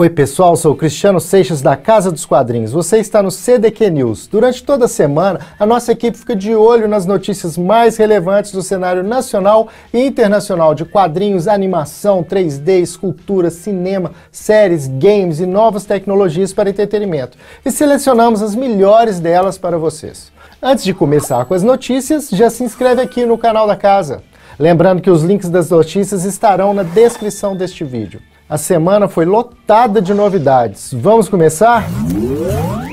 Oi, pessoal, sou Cristiano Seixas da Casa dos Quadrinhos. Você está no CDQ News. Durante toda a semana, a nossa equipe fica de olho nas notícias mais relevantes do cenário nacional e internacional de quadrinhos, animação, 3D, escultura, cinema, séries, games e novas tecnologias para entretenimento. E selecionamos as melhores delas para vocês. Antes de começar com as notícias, já se inscreve aqui no canal da casa. Lembrando que os links das notícias estarão na descrição deste vídeo. A semana foi lotada de novidades. Vamos começar?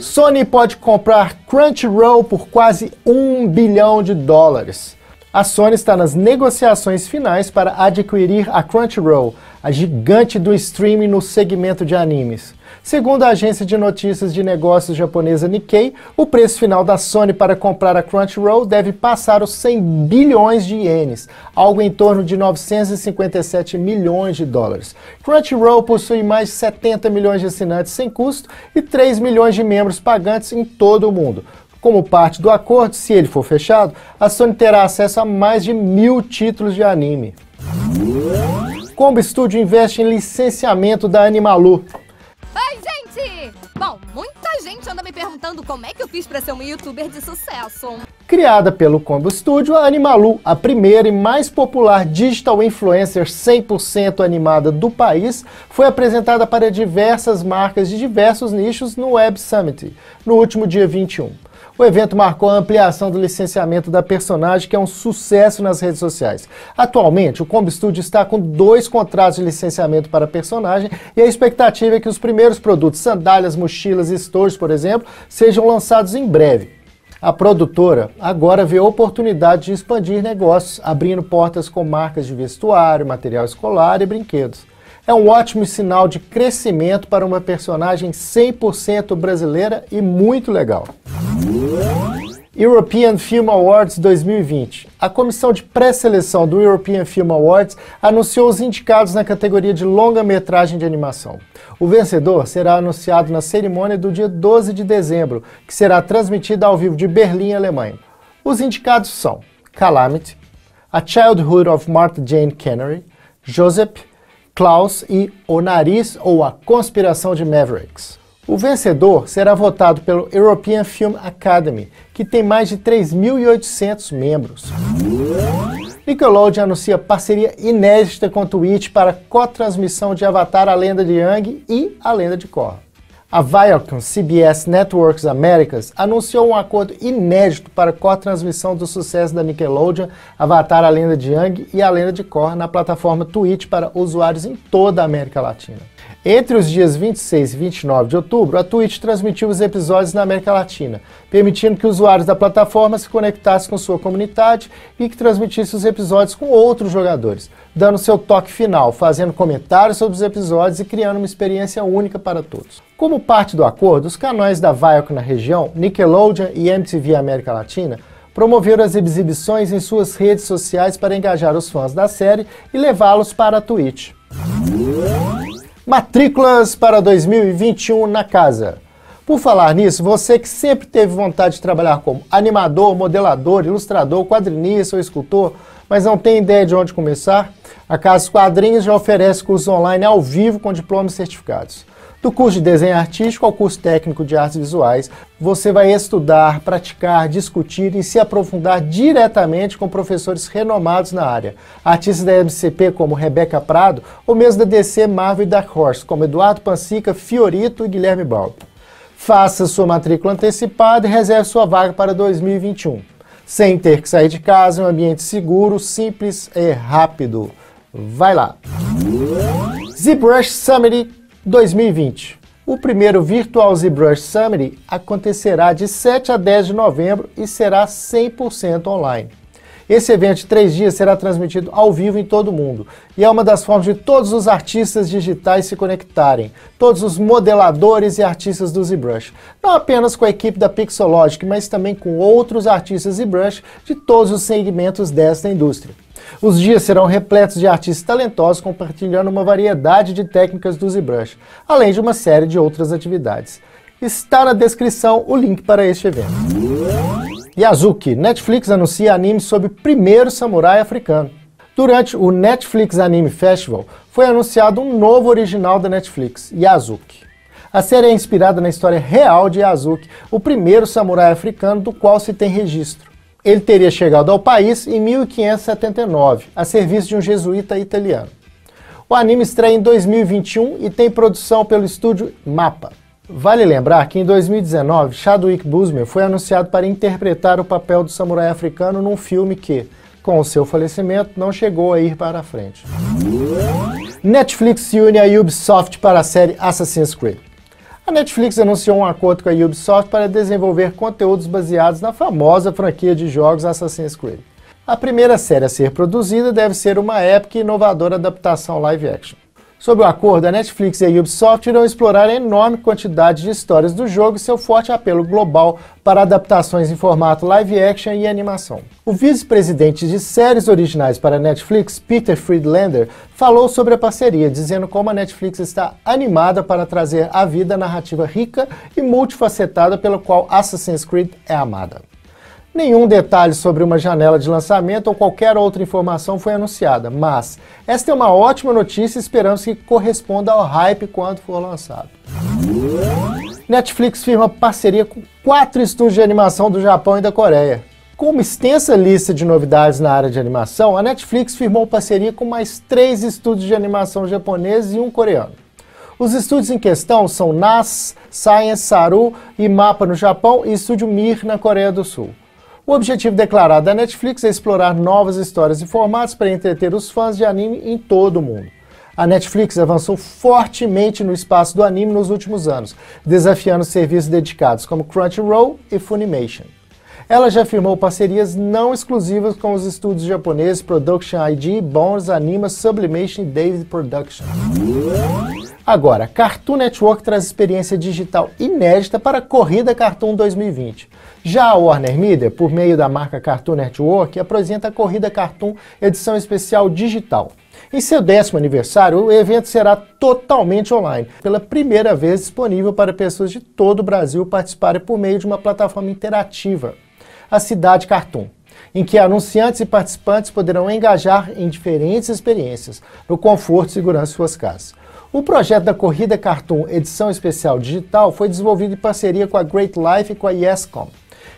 Sony pode comprar Crunchyroll por quase um bilhão de dólares. A Sony está nas negociações finais para adquirir a Crunchyroll, a gigante do streaming no segmento de animes. Segundo a agência de notícias de negócios japonesa Nikkei, o preço final da Sony para comprar a Crunchyroll deve passar os 100 bilhões de ienes, algo em torno de 957 milhões de dólares. Crunchyroll possui mais de 70 milhões de assinantes sem custo e 3 milhões de membros pagantes em todo o mundo. Como parte do acordo, se ele for fechado, a Sony terá acesso a mais de mil títulos de anime. Combo Studio investe em licenciamento da Animalu. Como é que eu fiz para ser um youtuber de sucesso? Criada pelo Combo Studio, a Animalu, a primeira e mais popular digital influencer 100% animada do país, foi apresentada para diversas marcas de diversos nichos no Web Summit, no último dia 21. O evento marcou a ampliação do licenciamento da personagem, que é um sucesso nas redes sociais. Atualmente, o Combo Studio está com dois contratos de licenciamento para a personagem e a expectativa é que os primeiros produtos, sandálias, mochilas e stores, por exemplo, sejam lançados em breve. A produtora agora vê a oportunidade de expandir negócios, abrindo portas com marcas de vestuário, material escolar e brinquedos. É um ótimo sinal de crescimento para uma personagem 100% brasileira e muito legal. European Film Awards 2020. A comissão de pré-seleção do European Film Awards anunciou os indicados na categoria de longa-metragem de animação. O vencedor será anunciado na cerimônia do dia 12 de dezembro, que será transmitida ao vivo de Berlim, Alemanha. Os indicados são Calamity, A Childhood of Martha Jane Canary, Joseph, Klaus e O Nariz ou A Conspiração de Mavericks. O vencedor será votado pelo European Film Academy, que tem mais de 3.800 membros. Nickelodeon anuncia parceria inédita com Twitch para co-transmissão de Avatar A Lenda de Yang e A Lenda de Korra. A Viacom CBS Networks Americas anunciou um acordo inédito para co-transmissão do sucesso da Nickelodeon, Avatar A Lenda de Yang e A Lenda de Korra na plataforma Twitch para usuários em toda a América Latina. Entre os dias 26 e 29 de outubro, a Twitch transmitiu os episódios na América Latina, permitindo que usuários da plataforma se conectassem com sua comunidade e que transmitissem os episódios com outros jogadores, dando seu toque final, fazendo comentários sobre os episódios e criando uma experiência única para todos. Como parte do acordo, os canais da Viacom na região, Nickelodeon e MTV América Latina, promoveram as exibições em suas redes sociais para engajar os fãs da série e levá-los para a Twitch. Matrículas para 2021 na casa. Por falar nisso, você que sempre teve vontade de trabalhar como animador, modelador, ilustrador, quadrinista ou escultor, mas não tem ideia de onde começar, a Casa Quadrinhos já oferece cursos online ao vivo com diplomas certificados. Do curso de desenho artístico ao curso técnico de artes visuais, você vai estudar, praticar, discutir e se aprofundar diretamente com professores renomados na área. Artistas da MCP como Rebeca Prado ou mesmo da DC, Marvel e Dark Horse, como Eduardo Pancica, Fiorito e Guilherme Balbo. Faça sua matrícula antecipada e reserve sua vaga para 2021. Sem ter que sair de casa, em é um ambiente seguro, simples e rápido. Vai lá! ZBrush Summary 2020. O primeiro Virtual ZBrush Summit acontecerá de 7 a 10 de novembro e será 100% online. Esse evento de três dias será transmitido ao vivo em todo o mundo e é uma das formas de todos os artistas digitais se conectarem, todos os modeladores e artistas do ZBrush, não apenas com a equipe da Pixologic, mas também com outros artistas ZBrush de todos os segmentos desta indústria. Os dias serão repletos de artistas talentosos compartilhando uma variedade de técnicas do ZBrush, além de uma série de outras atividades. Está na descrição o link para este evento. Yazuki, Netflix anuncia anime sobre primeiro samurai africano. Durante o Netflix Anime Festival, foi anunciado um novo original da Netflix, Yazuki. A série é inspirada na história real de Yazuki, o primeiro samurai africano do qual se tem registro. Ele teria chegado ao país em 1579, a serviço de um jesuíta italiano. O anime estreia em 2021 e tem produção pelo estúdio MAPA. Vale lembrar que em 2019, Chadwick Boseman foi anunciado para interpretar o papel do samurai africano num filme que, com o seu falecimento, não chegou a ir para a frente. Netflix se une a Ubisoft para a série Assassin's Creed. A Netflix anunciou um acordo com a Ubisoft para desenvolver conteúdos baseados na famosa franquia de jogos Assassin's Creed. A primeira série a ser produzida deve ser uma épica e inovadora adaptação live action. Sobre o acordo, a Netflix e a Ubisoft irão explorar a enorme quantidade de histórias do jogo e seu forte apelo global para adaptações em formato live action e animação. O vice-presidente de séries originais para a Netflix, Peter Friedlander, falou sobre a parceria, dizendo como a Netflix está animada para trazer à vida a narrativa rica e multifacetada pela qual Assassin's Creed é amada. Nenhum detalhe sobre uma janela de lançamento ou qualquer outra informação foi anunciada, mas esta é uma ótima notícia e esperamos que corresponda ao hype quando for lançado. Netflix firma parceria com quatro estúdios de animação do Japão e da Coreia. Com uma extensa lista de novidades na área de animação, a Netflix firmou parceria com mais três estúdios de animação japoneses e um coreano. Os estúdios em questão são NAS, Science Saru e Mapa no Japão e Estúdio Mir na Coreia do Sul. O objetivo declarado da Netflix é explorar novas histórias e formatos para entreter os fãs de anime em todo o mundo. A Netflix avançou fortemente no espaço do anime nos últimos anos, desafiando serviços dedicados como Crunchyroll e Funimation. Ela já firmou parcerias não exclusivas com os estúdios japoneses Production ID, Bones, Anima, Sublimation e David Production. Agora, Cartoon Network traz experiência digital inédita para a Corrida Cartoon 2020. Já a Warner Media, por meio da marca Cartoon Network, apresenta a Corrida Cartoon edição especial digital. Em seu décimo aniversário, o evento será totalmente online, pela primeira vez disponível para pessoas de todo o Brasil participarem por meio de uma plataforma interativa a Cidade Cartoon, em que anunciantes e participantes poderão engajar em diferentes experiências, no conforto e segurança de suas casas. O projeto da Corrida Cartoon Edição Especial Digital foi desenvolvido em parceria com a Great Life e com a YesCom,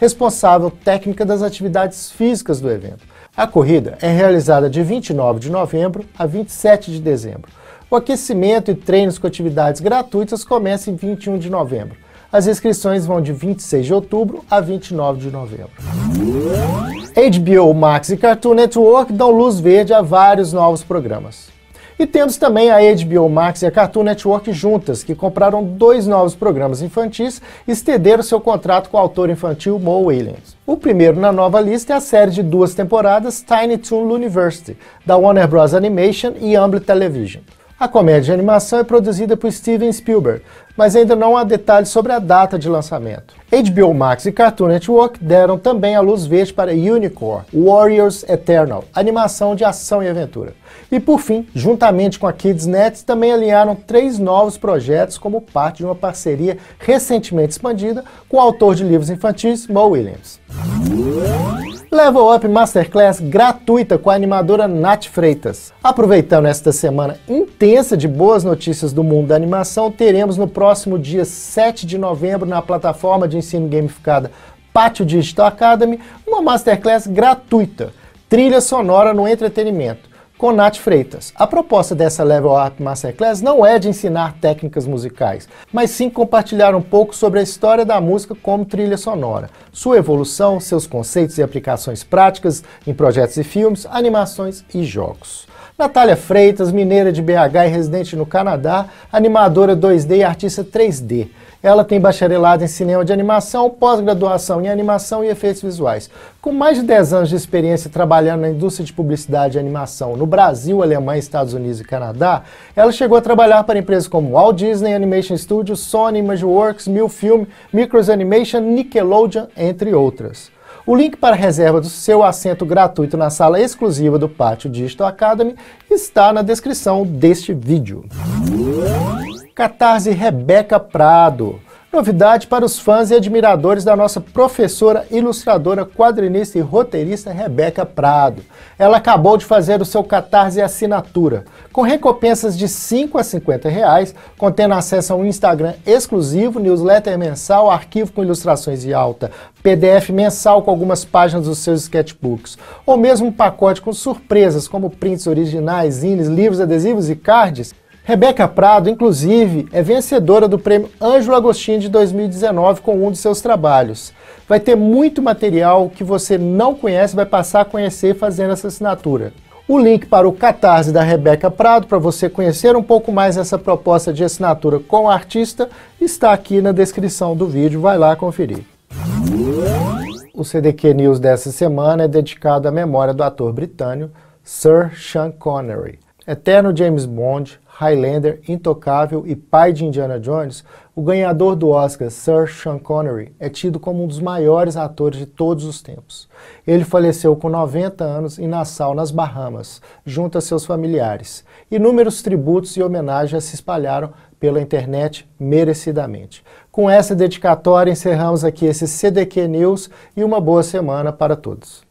responsável técnica das atividades físicas do evento. A corrida é realizada de 29 de novembro a 27 de dezembro. O aquecimento e treinos com atividades gratuitas começam em 21 de novembro as inscrições vão de 26 de outubro a 29 de novembro. HBO Max e Cartoon Network dão luz verde a vários novos programas. E temos também a HBO Max e a Cartoon Network juntas, que compraram dois novos programas infantis e estenderam seu contrato com o autor infantil Mo Williams. O primeiro na nova lista é a série de duas temporadas Tiny Toon University, da Warner Bros. Animation e Amblin Television. A comédia de animação é produzida por Steven Spielberg, mas ainda não há detalhes sobre a data de lançamento. HBO Max e Cartoon Network deram também a luz verde para Unicorn, Warriors Eternal, animação de ação e aventura. E por fim, juntamente com a KidsNet, também alinharam três novos projetos como parte de uma parceria recentemente expandida com o autor de livros infantis Mo Williams. Level Up Masterclass gratuita com a animadora Nath Freitas. Aproveitando esta semana intensa de boas notícias do mundo da animação, teremos no próximo dia 7 de novembro na plataforma de ensino gamificada Pátio Digital Academy uma masterclass gratuita, trilha sonora no entretenimento com Nath Freitas. A proposta dessa Level Up Masterclass não é de ensinar técnicas musicais, mas sim compartilhar um pouco sobre a história da música como trilha sonora, sua evolução, seus conceitos e aplicações práticas em projetos e filmes, animações e jogos. Natália Freitas, mineira de BH e residente no Canadá, animadora 2D e artista 3D. Ela tem bacharelado em cinema de animação, pós-graduação em animação e efeitos visuais. Com mais de 10 anos de experiência trabalhando na indústria de publicidade e animação no Brasil, Alemanha, Estados Unidos e Canadá, ela chegou a trabalhar para empresas como Walt Disney Animation Studios, Sony Imageworks, Film, Micros Animation, Nickelodeon, entre outras o link para a reserva do seu assento gratuito na sala exclusiva do Pátio Digital Academy está na descrição deste vídeo. Catarse Rebeca Prado. Novidade para os fãs e admiradores da nossa professora, ilustradora, quadrinista e roteirista Rebeca Prado. Ela acabou de fazer o seu Catarse Assinatura, com recompensas de 5 a 50 reais, contendo acesso a um Instagram exclusivo, newsletter mensal, arquivo com ilustrações de alta, PDF mensal com algumas páginas dos seus sketchbooks, ou mesmo um pacote com surpresas, como prints originais, zines, livros, adesivos e cards, Rebeca Prado, inclusive, é vencedora do prêmio Ângelo Agostinho de 2019 com um de seus trabalhos. Vai ter muito material que você não conhece, vai passar a conhecer fazendo essa assinatura. O link para o Catarse da Rebeca Prado, para você conhecer um pouco mais essa proposta de assinatura com o artista, está aqui na descrição do vídeo, vai lá conferir. O CDQ News dessa semana é dedicado à memória do ator britânico Sir Sean Connery. Eterno James Bond, Highlander, Intocável e pai de Indiana Jones, o ganhador do Oscar, Sir Sean Connery, é tido como um dos maiores atores de todos os tempos. Ele faleceu com 90 anos em Nassau, nas Bahamas, junto a seus familiares. Inúmeros tributos e homenagens se espalharam pela internet merecidamente. Com essa dedicatória, encerramos aqui esse CDQ News e uma boa semana para todos.